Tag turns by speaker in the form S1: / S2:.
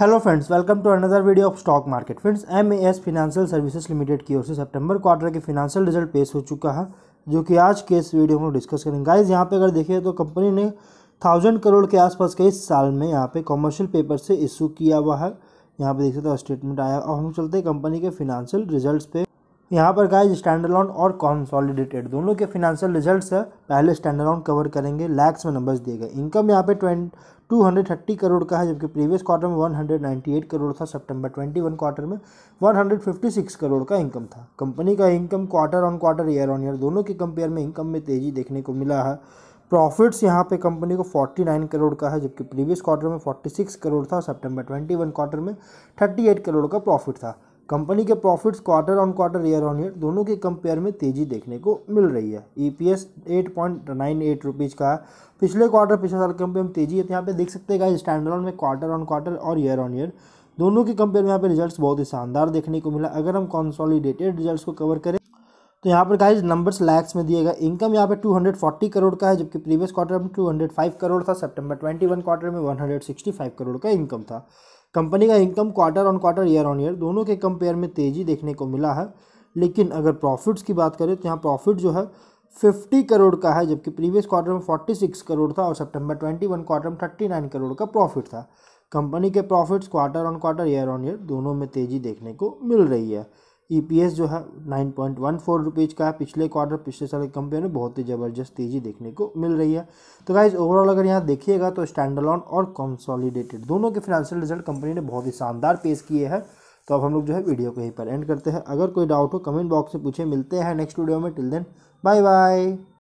S1: hello friends welcome to another video of stock market friends M A S financial services limited की ओर से सितंबर quarter के financial result पेश हो चुका है जो कि आज के इस वीडियो में डिस्कस करेंगे गाइस यहाँ पे अगर देखें तो कंपनी ने थाउजेंड करोड़ के आसपास के इस साल में यहाँ पे कॉमर्शियल पेपर से इशू किया हुआ है यहाँ पे देख सकते हो स्टेटमेंट आया और हम चलते हैं कंपनी के फिनेंशियल रिजल्ट पे यहाँ पर गाइज स्टैंडलॉन और कॉन्सॉलिडेटेड दोनों के फिनेंशियल रिजल्ट है पहले स्टैंडलॉन कवर करेंगे लैक्स में नंबर्स दिए गए इनकम यहाँ पे twenty two hundred thirty crore का है जबकि प्रीवियस क्वार्टर में one hundred ninety eight crore था सितंबर ट्वेंटी वन क्वार्टर में one hundred fifty six crore का इनकम था कंपनी का income quarter on quarter year on year दोनों के कंपेयर में इनकम में तेज़ी देखने को मिला है प्रॉफिट्स यहाँ पे कंपनी को फोर्टी नाइन करोड़ का है जबकि प्रीवियस क्वार्टर में फोर्टी सिक्स करोड़ था सेप्टेम्बर ट्वेंटी वन क्वार्टर में थर्टी एट करोड़ का प्रॉफिट था कंपनी के profits quarter on quarter year on year दोनों के कंपेयर में तेज़ी देखने को मिल रही है E P S eight point nine eight rupees का है पिछले क्वार्टर पिछले साल के कंपेयर में तेज़ी है तो यहाँ पे देख सकते हैं ऑन में क्वार्टर ऑन क्वार्टर और ईयर ऑन ईयर दोनों के कंपेयर में यहाँ पे रिजल्ट्स बहुत ही शानदार देखने को मिला अगर हम कॉन्सॉलीडेटेड रिजल्ट को कवर करें तो यहाँ पर गाइज नंबर्स लैक्स में दिएगा इनकम यहाँ पे 240 करोड़ का है जबकि प्रीवियस क्वार्टर में 205 करोड़ था सितंबर 21 क्वार्टर में 165 करोड़ का इनकम था कंपनी का income quarter on quarter year on year दोनों के कंपेयर में तेज़ी देखने को मिला है लेकिन अगर प्रॉफिट्स की बात करें तो यहाँ प्रॉफिट जो है 50 करोड़ का है जबकि प्रीवियस क्वार्टर में 46 करोड़ था और सितंबर 21 क्वार्टर में 39 करोड़ का प्रॉफिट था कंपनी के profits quarter on quarter year on year दोनों में तेज़ी देखने को मिल रही है ईपीएस e जो है nine point one four rupees का है पिछले क्वार्टर पिछले साल की कंपनी में बहुत ही ज़बरदस्त तेज़ी देखने को मिल रही है तो गाइज ओवरऑल अगर यहाँ देखिएगा तो स्टैंडलॉन और कंसोलिडेटेड दोनों के फाइनेंशियल रिजल्ट कंपनी ने बहुत ही शानदार पेश किए हैं तो अब हम लोग जो है वीडियो को यहीं पर एंड करते हैं अगर कोई डाउट हो कमेंट बॉक्स में पूछे मिलते हैं नेक्स्ट वीडियो में टिल देन बाय बाय